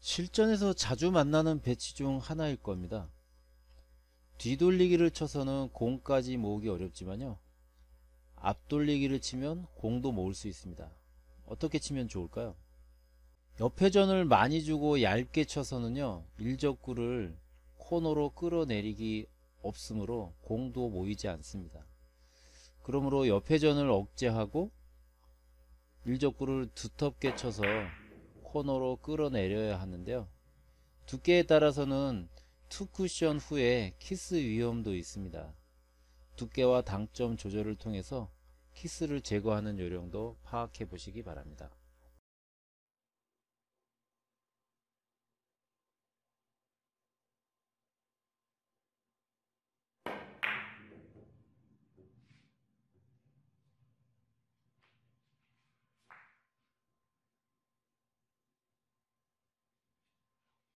실전에서 자주 만나는 배치 중 하나일 겁니다. 뒤돌리기를 쳐서는 공까지 모으기 어렵지만요. 앞돌리기를 치면 공도 모을 수 있습니다. 어떻게 치면 좋을까요? 옆회전을 많이 주고 얇게 쳐서는요. 일적구를 코너로 끌어내리기 없으므로 공도 모이지 않습니다. 그러므로 옆회전을 억제하고 일적구를 두텁게 쳐서 코너로 끌어내려야 하는데요. 두께에 따라서는 투쿠션 후에 키스 위험도 있습니다. 두께와 당점 조절을 통해서 키스를 제거하는 요령도 파악해 보시기 바랍니다.